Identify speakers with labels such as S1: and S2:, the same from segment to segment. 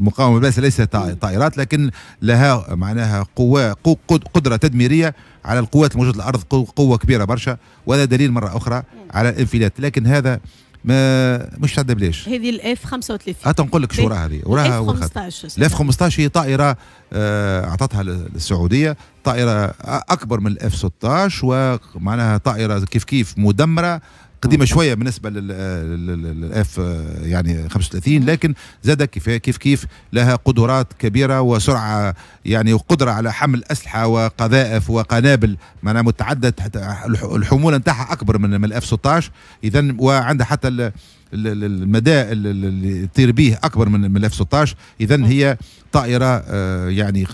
S1: مقاومه بس ليست طائرات لكن لها معناها قوه قدره تدميريه على القوات الموجوده على الارض قوه كبيره برشا وهذا دليل مره اخرى على الانفلات لكن هذا ما مش تعدى بلاش
S2: هذه الاف 35 حتى نقول لك شو وراها هذه وراها الاف 15 الاف
S1: 15 هي طائره آه، اعطتها السعوديه طائره اكبر من الاف 16 ومعناها طائره كيف كيف مدمره قديمه شويه بالنسبه للاف يعني 35 لكن زاد كيف كيف كيف لها قدرات كبيره وسرعه يعني وقدره على حمل اسلحه وقذائف وقنابل معناها متعدد الحموله نتاعها اكبر من الاف 16 اذا وعندها حتى المدى اللي تطير به اكبر من الاف 16 اذا هي طائره آه، يعني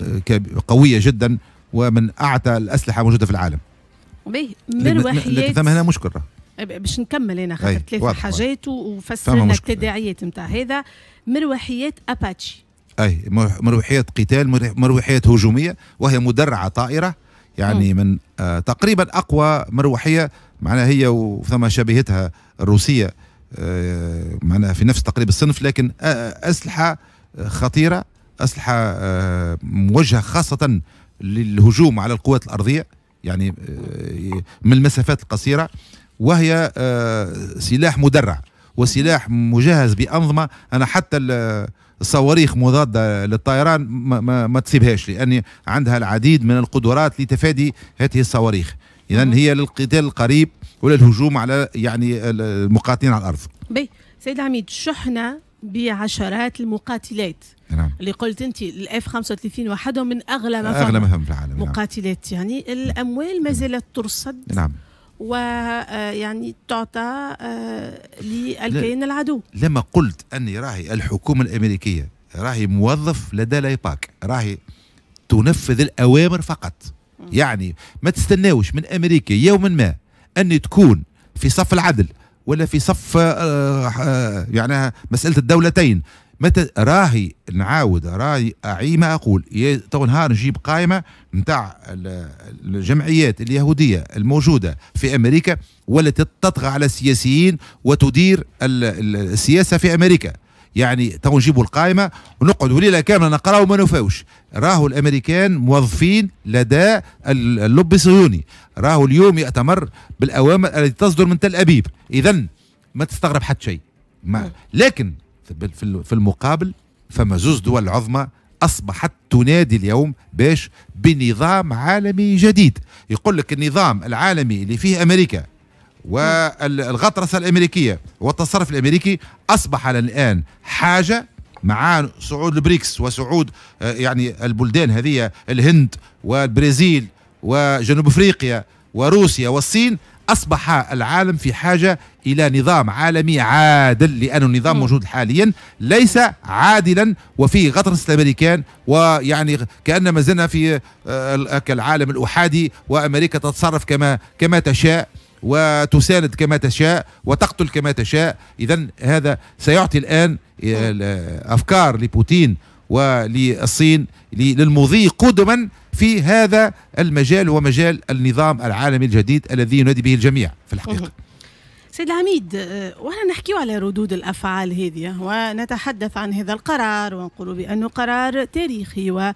S1: قويه جدا ومن اعتى الاسلحه موجوده في العالم.
S2: به مروحيات ثم هنا مشكله باش نكمل انا خاطر ثلاثه حاجات وفسر لنا التداعيات نتاع هذا مروحيات اباتشي
S1: اي مروحيات قتال مروحيات هجوميه وهي مدرعه طائره يعني م. من آه تقريبا اقوى مروحيه معناها هي وثم شبيهتها الروسيه آه معناها في نفس تقريبا الصنف لكن آه اسلحه خطيره اسلحه آه موجهه خاصه للهجوم على القوات الارضيه يعني آه، من المسافات القصيره وهي آه، سلاح مدرع وسلاح مجهز بانظمه انا حتى الصواريخ مضاده للطيران ما, ما, ما تسيبهاش لان عندها العديد من القدرات لتفادي هذه الصواريخ اذا هي للقتال القريب وللهجوم على يعني المقاتلين على الارض
S2: بي سيد عميد شحنه بعشرات المقاتلات نعم. اللي قلت انت الاف 35 وحدهم من اغلى ما اغلى ما في العالم نعم. مقاتلات يعني الاموال ما نعم. زالت ترصد نعم ويعني آه، تعطى آه، للكيان العدو
S1: لما قلت أني راهي الحكومة الأمريكية راهي موظف لدى لايباك راهي تنفذ الأوامر فقط يعني ما تستناوش من أمريكا يوما ما أن تكون في صف العدل ولا في صف آه، يعني مسألة الدولتين متى راهي نعاود راهي اعي ما اقول تو نهار نجيب قائمه نتاع الجمعيات اليهوديه الموجوده في امريكا والتي تطغى على السياسيين وتدير السياسه في امريكا يعني تو نجيبوا القائمه ونقعدوا ليله كامله نقراو وما نفوش راهو الامريكان موظفين لدى اللب الصهيوني راهو اليوم ياتمر بالاوامر التي تصدر من تل ابيب اذا ما تستغرب حتى شيء لكن في المقابل فما زوز دول عظمى اصبحت تنادي اليوم باش بنظام عالمي جديد يقول لك النظام العالمي اللي فيه امريكا والغطرسه الامريكيه والتصرف الامريكي اصبح الان حاجه مع صعود البريكس وصعود آه، يعني البلدان هذه الهند والبرازيل وجنوب افريقيا وروسيا والصين أصبح العالم في حاجة إلى نظام عالمي عادل لأن النظام م. موجود حاليا ليس عادلا وفي غطرس الأمريكان ويعني كأن ما زلنا في آه، كالعالم الأحادي وأمريكا تتصرف كما كما تشاء وتساند كما تشاء وتقتل كما تشاء إذا هذا سيعطي الآن آه، أفكار لبوتين وللصين للمضي قدما في هذا المجال ومجال النظام العالمي الجديد الذي ينادي به الجميع في
S2: الحقيقه سيد العميد آه، وانا نحكي على ردود الافعال هذه ونتحدث عن هذا القرار ونقول بانه قرار تاريخي وعلى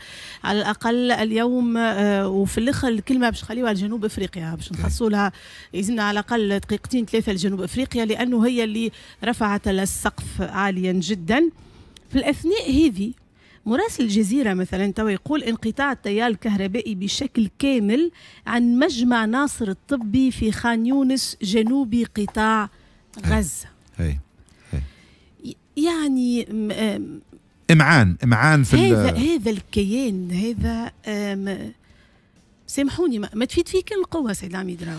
S2: الاقل اليوم آه، وفي الاخر الكلمه باش نخليوها لجنوب افريقيا باش نخصوا لها يلزمنا على الاقل دقيقتين ثلاثه لجنوب افريقيا لانه هي اللي رفعت السقف عاليا جدا في الاثناء هذه مراسل الجزيرة مثلا تو يقول انقطاع التيار الكهربائي بشكل كامل عن مجمع ناصر الطبي في خان يونس جنوبي قطاع غزة
S1: هي. هي.
S2: يعني
S1: امعان امعان في هذا
S2: هذا الكيان هذا سامحوني ما, ما تفيد فيه كل القوة سيد عميد راو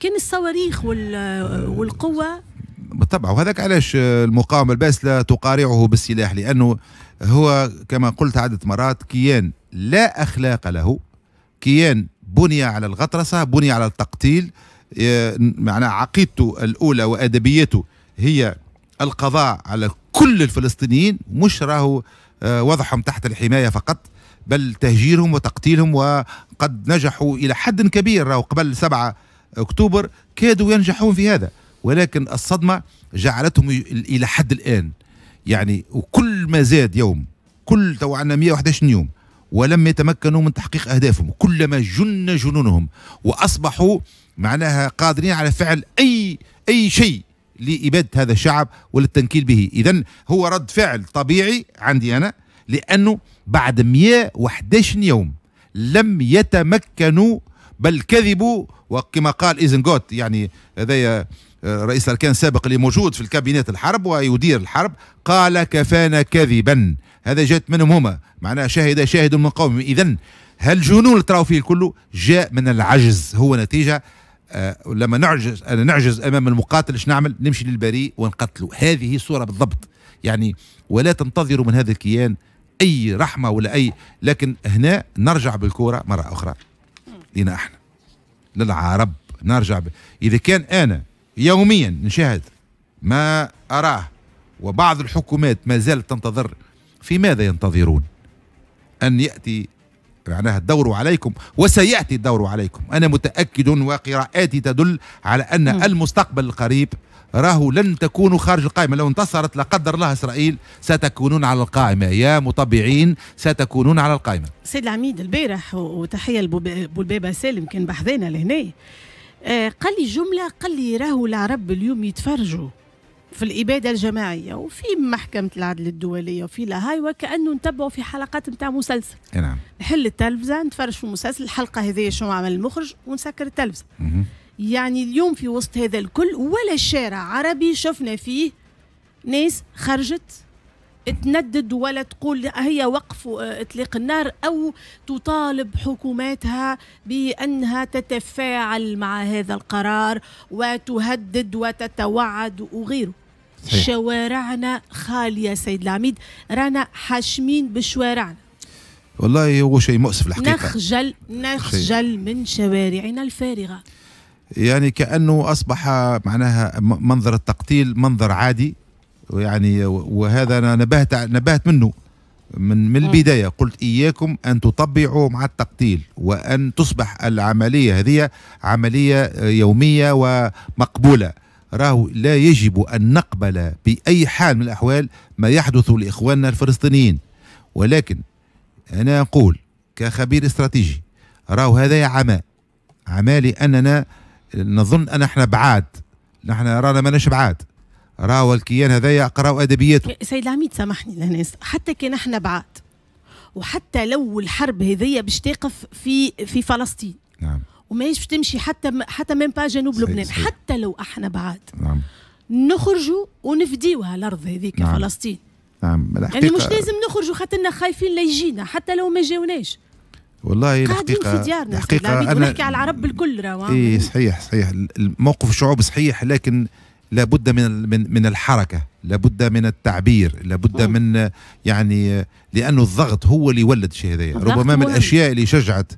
S2: كان الصواريخ آه، والقوة
S1: بالطبع وهذاك علاش المقاومة الباسلة تقارعه بالسلاح لأنه هو كما قلت عدة مرات كيان لا أخلاق له كيان بني على الغطرسة بني على التقتيل معنى عقيدته الأولى وأدبيته هي القضاء على كل الفلسطينيين مش راهو آه، وضعهم تحت الحماية فقط بل تهجيرهم وتقتيلهم وقد نجحوا إلى حد كبير راهو قبل 7 أكتوبر كادوا ينجحون في هذا ولكن الصدمة جعلتهم إلى حد الآن يعني وكل ما زاد يوم كل تو عندنا 111 يوم ولم يتمكنوا من تحقيق أهدافهم كلما جن جنونهم وأصبحوا معناها قادرين على فعل أي أي شيء لإبادة هذا الشعب وللتنكيل به إذا هو رد فعل طبيعي عندي أنا لأنه بعد 111 يوم لم يتمكنوا بل كذبوا وكما قال إيزنغوت يعني هذايا آه، رئيس الأركان السابق اللي موجود في الكابينات الحرب ويدير الحرب قال كفانا كذبا هذا جات منهم هما معناها شاهد شاهد من قوم إذا هل جنون اللي تراو فيه كله جاء من العجز هو نتيجة آه لما نعجز أنا نعجز أمام المقاتل إيش نعمل نمشي للبريء ونقتله هذه الصورة بالضبط يعني ولا تنتظروا من هذا الكيان أي رحمة ولا أي لكن هنا نرجع بالكورة مرة أخرى لنا احنا للعرب نرجع ب... إذا كان أنا يوميا نشاهد ما أراه وبعض الحكومات ما زالت تنتظر في ماذا ينتظرون أن يأتي معناها الدور عليكم وسيأتي الدور عليكم أنا متأكد وقراءاتي تدل على أن م. المستقبل القريب راهو لن تكونوا خارج القائمة لو انتصرت لا قدر الله إسرائيل ستكونون على القائمة يا مطبعين ستكونون على القائمة
S2: سيد العميد البارح وتحية لبولبابا سالم كان بحذانا لهنا آه، قال لي جملة قال لي راهو العرب اليوم يتفرجوا في الإبادة الجماعية وفي محكمة العدل الدولية وفي لاهاي وكأنه نتبعوا في حلقات نتاع مسلسل نعم نحل التلفزة نتفرج في مسلسل الحلقة هذه شنو عمل المخرج ونسكر التلفزة يعني اليوم في وسط هذا الكل ولا شارع عربي شفنا فيه ناس خرجت تندد ولا تقول هي وقف آه، اطلاق النار او تطالب حكوماتها بانها تتفاعل مع هذا القرار وتهدد وتتوعد وغيره صحيح. شوارعنا خاليه سيد العميد رانا حاشمين بشوارعنا
S1: والله هو شيء مؤسف الحقيقه نخجل
S2: نخجل صحيح. من شوارعنا الفارغه
S1: يعني كانه اصبح معناها منظر التقتيل منظر عادي يعني وهذا أنا نبهت نبهت منه من من البدايه قلت اياكم ان تطبعوا مع التقتيل وان تصبح العمليه هذه عمليه يوميه ومقبوله راهو لا يجب ان نقبل باي حال من الاحوال ما يحدث لاخواننا الفلسطينيين ولكن انا اقول كخبير استراتيجي راهو هذا عمى عمى لاننا نظن ان احنا بعاد نحن رانا ماناش بعاد راهو الكيان هذايا قراو ادبياته إيه،
S2: سيد العميد سامحني لهناس حتى كان احنا بعاد وحتى لو الحرب هذيا باش تقف في في فلسطين نعم وماهيش باش تمشي حتى حتى ميم با جنوب لبنان حتى لو احنا بعاد نعم نخرجوا ونفديوها الارض هذيك نعم. فلسطين
S1: نعم الحقيقة يعني مش لازم
S2: نخرجوا خاطرنا خايفين لا يجينا حتى لو ما جاوناش
S1: والله الحقيقة في ديارنا الحقيقة أنا ونحكي على
S2: العرب الكل راهو اي
S1: صحيح صحيح الموقف الشعوب صحيح لكن لابد من من من الحركه لابد من التعبير لابد من يعني لانه الضغط هو اللي يولد شيء هذايا ربما من الاشياء اللي شجعت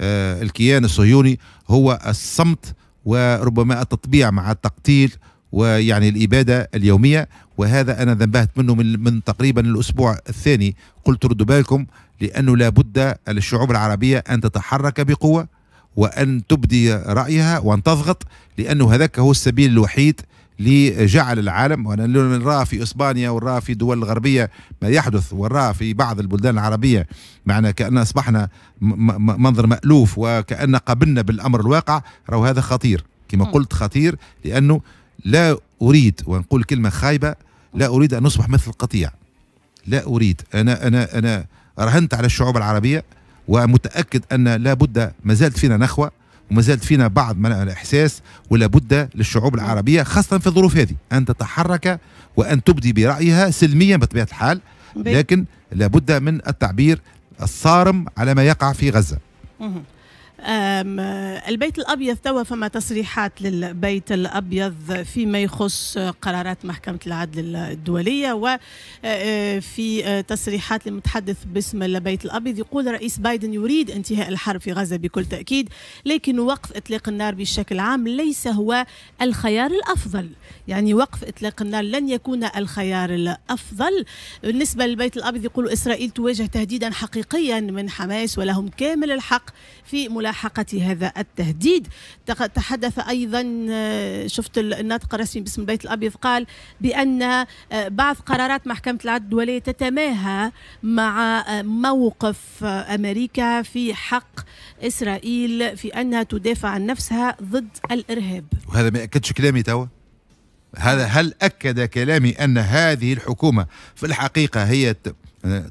S1: آه، الكيان الصهيوني هو الصمت وربما التطبيع مع التقتيل ويعني الاباده اليوميه وهذا انا ذنبهت منه من, من تقريبا الاسبوع الثاني قلت ردوا بالكم لانه لابد للشعوب العربيه ان تتحرك بقوه وان تبدي رايها وان تضغط لانه هذاك هو السبيل الوحيد لجعل العالم ونراه في اسبانيا ونراه في الدول الغربيه ما يحدث ونراه في بعض البلدان العربيه معنا كان اصبحنا منظر مالوف وكان قبلنا بالامر الواقع راه هذا خطير كما قلت خطير لانه لا اريد ونقول كلمه خايبه لا اريد ان اصبح مثل القطيع لا اريد انا انا انا رهنت على الشعوب العربيه ومتاكد ان لا بد ما زالت فينا نخوه وما زالت فينا بعض من الإحساس ولا بد للشعوب العربية خاصة في الظروف هذه أن تتحرك وأن تبدي برأيها سلميا بطبيعة الحال لكن لابد من التعبير الصارم على ما يقع في غزة
S2: البيت الأبيض توا فما تصريحات للبيت الأبيض فيما يخص قرارات محكمة العدل الدولية وفي تصريحات لمتحدث باسم البيت الأبيض يقول رئيس بايدن يريد انتهاء الحرب في غزة بكل تأكيد لكن وقف إطلاق النار بشكل عام ليس هو الخيار الأفضل يعني وقف إطلاق النار لن يكون الخيار الأفضل بالنسبة للبيت الأبيض يقول إسرائيل تواجه تهديدا حقيقيا من حماس ولهم كامل الحق في ملاحظة ملاحقة هذا التهديد تحدث أيضا آه، شفت الناطق الرسمي باسم البيت الأبيض قال بأن آه، بعض قرارات محكمة العدل الدولية تتماهى مع آه، موقف أمريكا في حق إسرائيل في أنها تدافع عن نفسها ضد الإرهاب
S1: وهذا ما أكدش كلامي توا هذا هل أكد كلامي أن هذه الحكومة في الحقيقة هي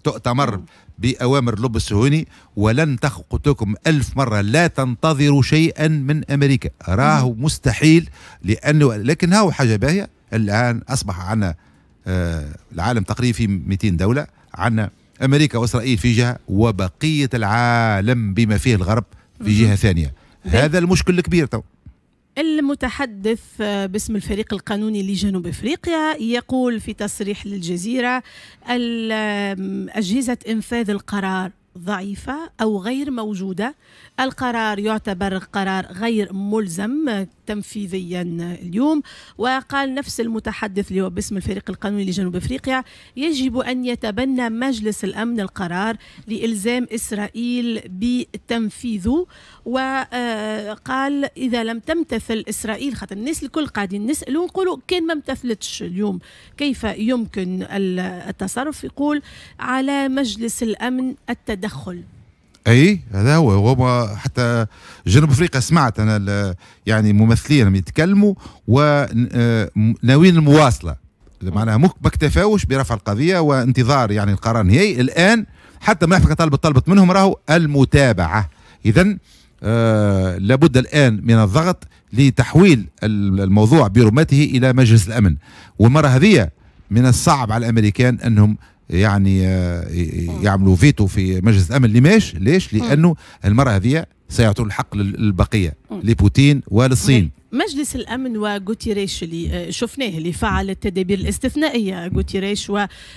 S1: تؤتمر بأوامر اللب الصهيوني ولن تخ لكم ألف مرة لا تنتظروا شيئا من أمريكا راه مستحيل لأنه لكن هاو حاجة باهية الآن أصبح عنا آه، العالم تقريبا في 200 دولة عنا أمريكا وإسرائيل في جهة وبقية العالم بما فيه الغرب في جهة ثانية
S2: هذا المشكل الكبير تو المتحدث باسم الفريق القانوني لجنوب افريقيا يقول في تصريح للجزيره اجهزه انفاذ القرار ضعيفة أو غير موجودة القرار يعتبر قرار غير ملزم تنفيذيا اليوم وقال نفس المتحدث اللي هو باسم الفريق القانوني لجنوب افريقيا يجب ان يتبنى مجلس الامن القرار لالزام اسرائيل بتنفيذه وقال اذا لم تمتثل اسرائيل خاطر الناس الكل قاعدين نسالوا نقولوا كان ما امتثلتش اليوم كيف يمكن التصرف يقول على مجلس الامن التدخل
S1: اي هذا هو هو حتى جنوب افريقيا سمعت انا يعني ممثلين يتكلموا وناويين المواصله معناها ما اكتفاوش برفع القضيه وانتظار يعني القرار النهائي الان حتى محفظه طلبت طلبت منهم راهو المتابعه اذا آه لابد الان من الضغط لتحويل الموضوع برمته الى مجلس الامن والمره هذه من الصعب على الامريكان انهم يعني آه، يعملوا فيتو في مجلس الامن ليش؟ ليش؟ لانه المره هذه سيعطون الحق للبقيه لبوتين وللصين
S2: مجلس الامن وغوتيريش اللي آه، شفناه اللي فعل التدابير الاستثنائيه غوتيريش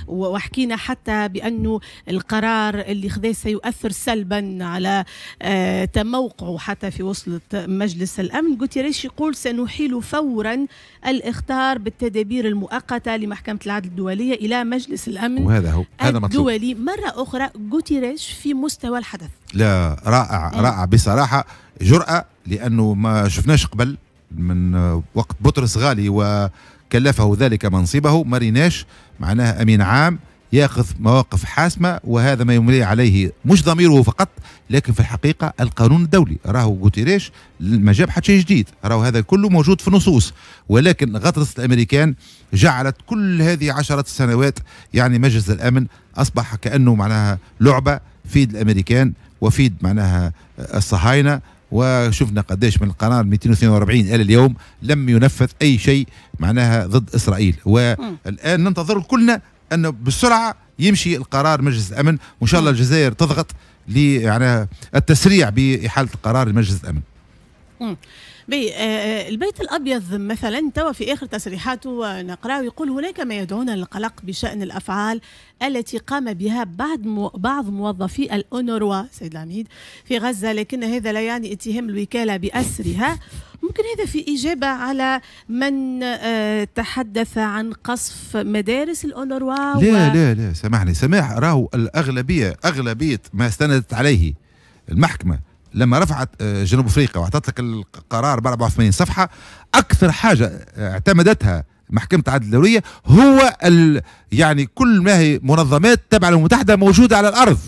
S2: وحكينا حتى بانه القرار اللي خذاه سيؤثر سلبا على آه، تموقعه حتى في وصلة مجلس الامن غوتيريش يقول سنحيل فورا الاخطار بالتدابير المؤقته لمحكمه العدل الدوليه الى مجلس الامن وهذا هو هذا الدولي مطلوب. مره اخرى غوتيريش في مستوى الحدث
S1: لا رائع آه. رائع بصراحه جرأة لأنه ما شفناش قبل من آه، وقت بطرس غالي وكلفه ذلك منصبه ماريناش معناه أمين عام ياخذ مواقف حاسمة وهذا ما يملي عليه مش ضميره فقط لكن في الحقيقة القانون الدولي راهو غوتيريش ما جاب حتى شيء جديد راهو هذا كله موجود في النصوص ولكن غطرسة الأمريكان جعلت كل هذه عشرة السنوات يعني مجلس الأمن أصبح كأنه معناها لعبة في الأمريكان وفيد معناها الصهاينة وشفنا قديش من القرار 242 الى اليوم لم ينفذ اي شيء معناها ضد اسرائيل والان ننتظر كلنا انه بسرعه يمشي القرار مجلس الامن وان شاء الله الجزائر تضغط يعني التسريع باحاله القرار لمجلس الامن
S2: بي آه، آه، البيت الابيض مثلا توا في اخر تصريحاته نقراه يقول هناك ما يدعونا للقلق بشان الافعال التي قام بها بعض بعض موظفي الاونروا سيد العميد في غزه لكن هذا لا يعني اتهام الوكاله باسرها ممكن هذا في إجابة على من آه، تحدث عن قصف مدارس الأونروا لا و... لا
S1: لا سامحني سماح راهو الأغلبية أغلبية ما استندت عليه المحكمة لما رفعت آه، جنوب افريقيا واعطت لك القرار ب 84 صفحه اكثر حاجه اعتمدتها محكمه العدل الدوليه هو ال يعني كل ما هي منظمات تبع الامم المتحده موجوده على الارض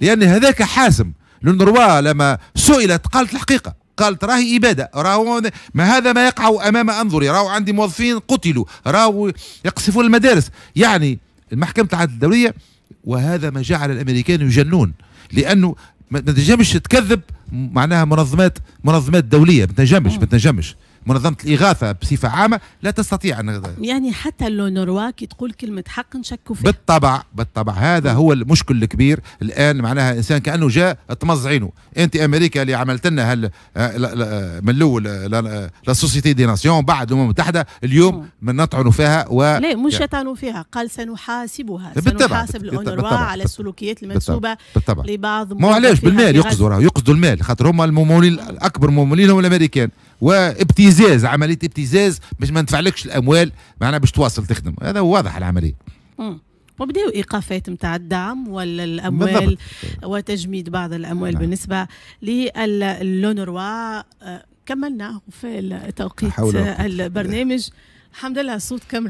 S1: لان هذاك حاسم للنروا لما سئلت قالت الحقيقه قالت راهي إبادة راهو ما هذا ما يقع أمام أنظري راهو عندي موظفين قتلوا راهو يقصفون المدارس يعني المحكمة العدل الدولية وهذا ما جعل الأمريكان يجنون لأنه ما تنجمش تكذب معناها منظمات منظمات دوليه ما تنجمش ما تنجمش منظمه الاغاثه بصفه عامه لا تستطيع ان
S2: يعني حتى اللونروا كي تقول كلمه حق نشكوا فيها
S1: بالطبع بالطبع هذا هو المشكل الكبير الان معناها الانسان كانه جاء طمز عينه انت امريكا اللي عملت لنا هال آه، آه، من الاول آه، لا سوسيتي دي ناسيون بعد الامم المتحده اليوم نعم. نطعنوا فيها و لا مش يعني
S2: يطعنوا فيها قال سنحاسبها بالطبع سنحاسب الاونروا على السلوكيات المنسوبه بالطبع لبعض ما علاش بالمال يقصدوا
S1: يقصدوا المال خاطر هم الممولين اكبر ممولين هم الامريكان وابتي ابتزاز عمليه ابتزاز باش ما ندفعلكش الاموال معناها باش تواصل تخدم هذا واضح العمليه
S2: وبداوا ايقافات نتاع الدعم ولا الاموال وتجميد بعض الاموال نعم. بالنسبه للونروا آه، كملناه في توقيت البرنامج الحمد لله الصوت كمل